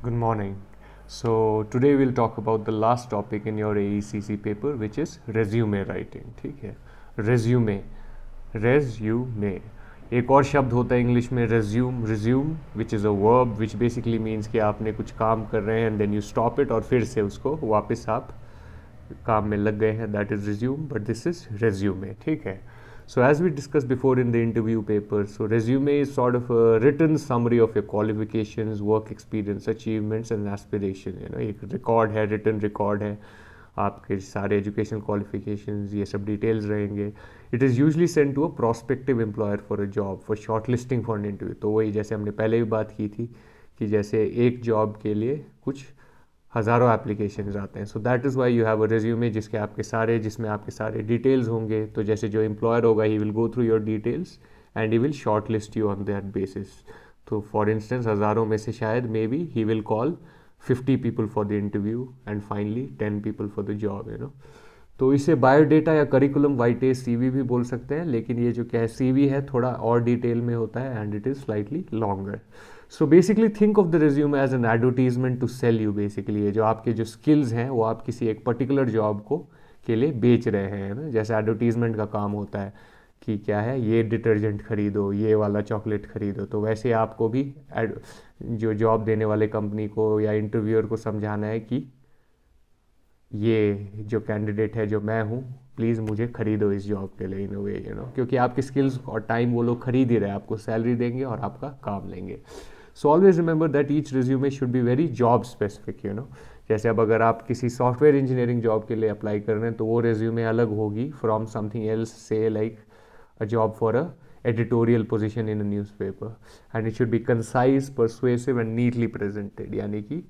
Good morning. So today we'll talk about the last topic in your AECC paper which is resume writing ठीक है resume resume एक और शब्द होता है इंग्लिश में resume resume which is a verb which basically means कि आपने कुछ काम कर रहे हैं and then you stop it और फिर से उसको वापस आप काम में लग गए हैं that is resume but this is resume ठीक है So as we discussed before in the interview paper, so resume is sort of a written summary of your qualifications, work experience, achievements and aspiration. You know, एक record है, written record है आपके सारे education qualifications ये सब details रहेंगे it is usually sent to a prospective employer for a job for shortlisting for an interview interview तो वही जैसे हमने पहले भी बात की थी कि जैसे एक जॉब के लिए कुछ हज़ारों एप्लीकेशन आते हैं so that is why you have a resume जिसके आपके सारे जिसमें आपके सारे डिटेल्स होंगे तो जैसे जो एम्प्लॉयर होगा he will go through your details and he will shortlist you on that basis तो फॉर इंस्टेंस हज़ारों में से शायद maybe he will call fifty people for the interview and finally ten people for the job you know तो इसे biodata या curriculum वाइटे we भी बोल सकते हैं लेकिन ये जो क्या है वी है थोड़ा और डिटेल में होता है and it is slightly longer so basically think of the resume as an advertisement to sell you basically ये जो आपके जो स्किल्स हैं वो आप किसी एक पर्टिकुलर जॉब को के लिए बेच रहे हैं ना जैसे एडवर्टीजमेंट का काम होता है कि क्या है ये डिटर्जेंट खरीदो ये वाला चॉकलेट खरीदो तो वैसे आपको भी जो जॉब देने वाले कंपनी को या इंटरव्यूअर को समझाना है कि ये जो कैंडिडेट है जो मैं हूँ प्लीज़ मुझे खरीदो इस जॉब के लिए इन वे यू नो क्योंकि आपके स्किल्स और टाइम वो लोग खरीद ही रहे आपको सैलरी देंगे और आपका काम लेंगे so always remember that each resume should be very job specific you know जैसे अब अगर आप किसी सॉफ्टवेयर इंजीनियरिंग जॉब के लिए अप्लाई कर रहे हैं तो वो रिज्यूमे अलग होगी फ्रॉम समथिंग एल्स से like a job for a editorial position in a newspaper and it should be concise persuasive and neatly presented यानी कि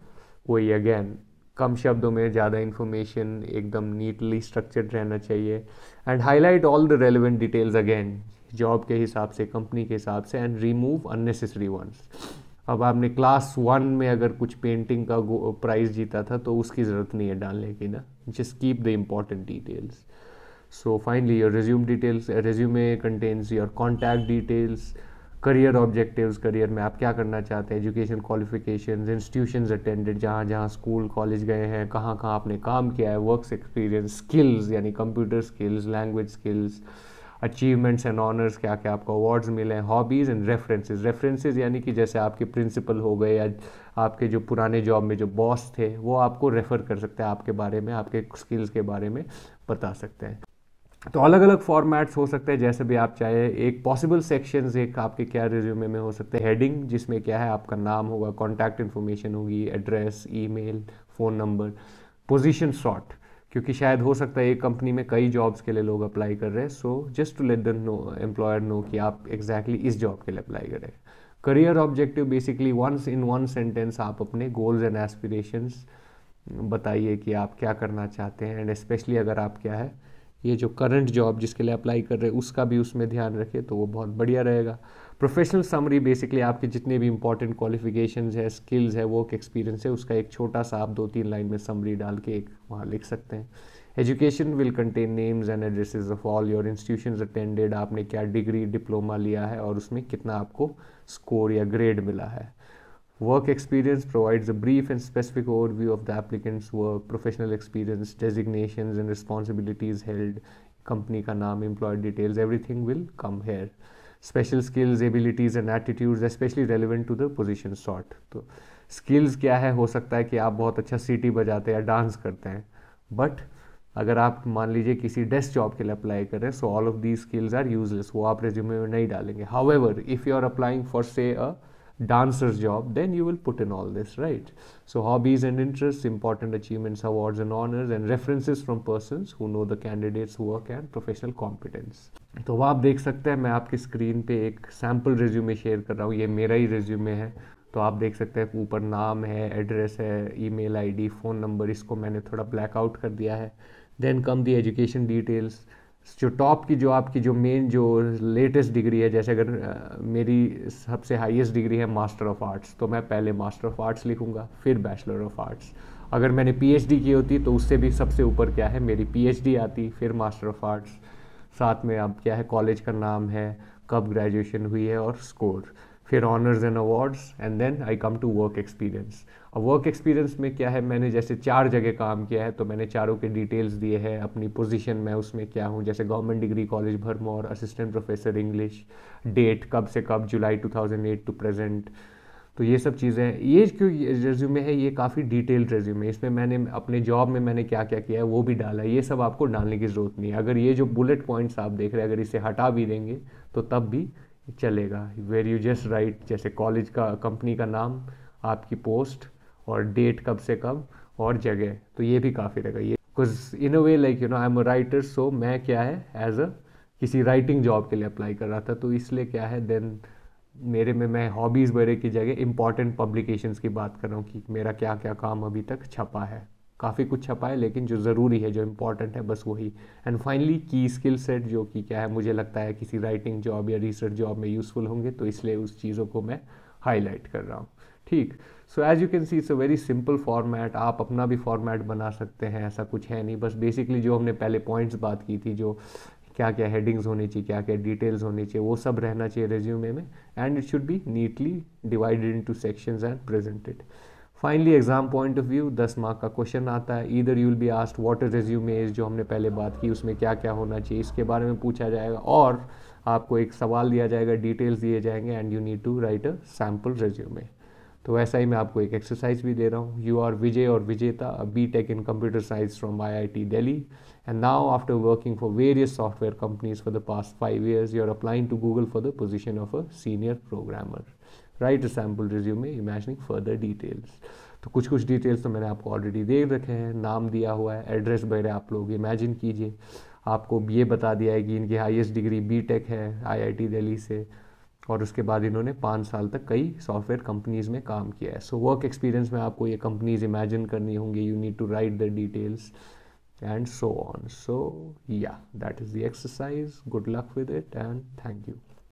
वही अगैन कम शब्दों में ज़्यादा इन्फॉर्मेशन एकदम नीटली स्ट्रक्चर्ड रहना चाहिए and highlight all the relevant details again job के हिसाब से कंपनी के हिसाब से एंड रिमूव अननेसेसरी वंस अब आपने क्लास वन में अगर कुछ पेंटिंग का प्राइज़ जीता था तो उसकी ज़रूरत नहीं है डालने की ना just keep the important details so finally your resume details resume contents your contact details career objectives career में आप क्या करना चाहते हैं एजुकेशन क्वालिफिकेशन इंस्टीट्यूशन अटेंडेड जहाँ जहाँ स्कूल कॉलेज गए हैं कहाँ कहाँ आपने काम किया है वर्क एक्सपीरियंस स्किल्स यानी computer skills language skills achievements and honours क्या क्या आपको अवार्ड्स मिले हैं हॉबीज़ एंड रेफरेंसेस रेफरेंसेस यानी कि जैसे आपके प्रिंसिपल हो गए या आपके जो पुराने जॉब में जो बॉस थे वो आपको रेफ़र कर सकते हैं आपके बारे में आपके स्किल्स के बारे में बता सकते हैं तो अलग अलग फॉर्मेट्स हो सकते हैं जैसे भी आप चाहे एक पॉसिबल सेक्शन एक आपके क्या रिज्यूमे में हो सकते हैं हेडिंग जिसमें क्या है आपका नाम होगा कॉन्टैक्ट इन्फॉर्मेशन होगी address e phone number position short क्योंकि शायद हो सकता है एक कंपनी में कई जॉब्स के लिए लोग अप्लाई कर रहे हैं so just to let the know employer know कि आप एग्जैक्टली exactly इस जॉब के लिए अप्लाई करें career objective basically once in one sentence आप अपने गोल्स एंड एस्पिरेशंस बताइए कि आप क्या करना चाहते हैं एंड स्पेशली अगर आप क्या है ये जो करंट जॉब जिसके लिए अप्लाई कर रहे हैं उसका भी उसमें ध्यान रखें तो वो बहुत बढ़िया रहेगा प्रोफेशनल समरी बेसिकली आपके जितने भी इंपॉर्टेंट क्वालिफिकेशन है स्किल्स है वर्क एक्सपीरियंस है उसका एक छोटा सा आप दो तीन लाइन में समरी डाल के एक वहाँ लिख सकते हैं education will contain names and address of all your institution attended आपने क्या डिग्री डिप्लोमा लिया है और उसमें कितना आपको स्कोर या ग्रेड मिला है Work experience provides a brief and specific overview of the applicant's work, professional experience, designations and responsibilities held, company ka naam, employer details, everything will come here. Special skills, abilities and attitudes especially relevant to the position sought. to skills क्या है हो सकता है कि आप बहुत अच्छा सीटी बजाते हैं या डांस करते हैं बट अगर आप मान लीजिए किसी डेस्क जॉब के लिए अप्लाई करें so all of these skills are useless वो आप रेज्यूमे में नहीं डालेंगे however if you are applying for say a dancer's job then you will put in all this right so hobbies and interests important achievements awards and honors and references from persons who know the candidates work and professional competence तो वह आप देख सकते हैं मैं आपकी screen पे एक सैम्पल रिज्यूमे शेयर कर रहा हूँ ये मेरा ही रिज्यूमे है तो आप देख सकते हैं ऊपर नाम है एड्रेस है ईमेल आईडी फ़ोन नंबर इसको मैंने थोड़ा ब्लैकआउट कर दिया है then come the education details जो टॉप की जो आपकी जो मेन जो लेटेस्ट डिग्री है जैसे अगर मेरी सबसे हाईएस्ट डिग्री है मास्टर ऑफ आर्ट्स तो मैं पहले मास्टर ऑफ आर्ट्स लिखूंगा फिर बैचलर ऑफ आर्ट्स अगर मैंने पीएचडी की होती तो उससे भी सबसे ऊपर क्या है मेरी पीएचडी आती फिर मास्टर ऑफ आर्ट्स साथ में अब क्या है कॉलेज का नाम है कब ग्रेजुएशन हुई है और स्कोर फिर honours and awards and then I come to work experience और वर्क एक्सपीरियंस में क्या है मैंने जैसे चार जगह काम किया है तो मैंने चारों के डिटेल्स दिए हैं अपनी पोजीशन मैं उसमें क्या हूँ जैसे government degree college Bharmour assistant professor English date कब से कब जुलाई 2008 टू प्रेजेंट तो ये सब चीज़ें ये क्यों रेज्यूमे है ये काफ़ी डिटेल्ड रेज्यूमे इसमें मैंने अपने जॉब में मैंने क्या क्या किया है वो भी डाला है ये सब आपको डालने की ज़रूरत नहीं है अगर ये जो बुलेट पॉइंट्स आप देख रहे हैं अगर इसे हटा भी देंगे तो तब भी चलेगा वेर यू जस्ट राइट जैसे कॉलेज का कंपनी का नाम आपकी पोस्ट और डेट कब से कब और जगह तो ये भी काफ़ी रहेगा ये because in a way like you know I am a writer so मैं क्या है एज अ किसी राइटिंग जॉब के लिए अप्लाई कर रहा था तो इसलिए क्या है देन मेरे में मैं हॉबीज़ वगैरह की जगह इंपॉर्टेंट पब्लिकेशंस की बात कर रहा हूँ कि मेरा क्या क्या काम अभी तक छपा है काफ़ी कुछ छपा है लेकिन जो ज़रूरी है जो इम्पॉर्टेंट है बस वही and finally key skill set जो कि क्या है मुझे लगता है किसी राइटिंग जॉब या रिसर्च जॉब में यूज़फुल होंगे तो इसलिए उस चीज़ों को मैं हाईलाइट कर रहा हूँ ठीक so as you can see it's a very simple format आप अपना भी फॉर्मेट बना सकते हैं ऐसा कुछ है नहीं बस बेसिकली जो हमने पहले पॉइंट्स बात की थी जो क्या क्या हेडिंग्स होनी चाहिए क्या क्या डिटेल्स होनी चाहिए वो सब रहना चाहिए रेज्यूमे में and it should be neatly divided into section and presented finally exam point of view दस मार्क का क्वेश्चन आता है इधर you will be asked water resume as जो हमने पहले बात की उसमें क्या क्या होना चाहिए इसके बारे में पूछा जाएगा और आपको एक सवाल दिया जाएगा डिटेल्स दिए जाएंगे and you need to write a sample resume तो वैसा ही मैं आपको एक एक्सरसाइज भी दे रहा हूँ यू आर विजय और Vijeta B Tech in computer science from I I T Delhi and now after working for various software companies for the past five years you are applying to Google for the position of a senior programmer write a sample resume में imagining further details तो कुछ कुछ details तो मैंने आपको already दे रखे हैं नाम दिया हुआ है एड्रेस वगैरह आप लोग इमेजिन कीजिए आपको ये बता दिया है कि इनकी हाईएस्ट डिग्री बी टेक है आईआईटी दिल्ली से और उसके बाद इन्होंने पाँच साल तक कई सॉफ्टवेयर कंपनीज़ में काम किया है सो वर्क एक्सपीरियंस में आपको ये कंपनीज इमेजिन करनी होंगी you need to write the details and so on so yeah that is the exercise good luck with it and thank you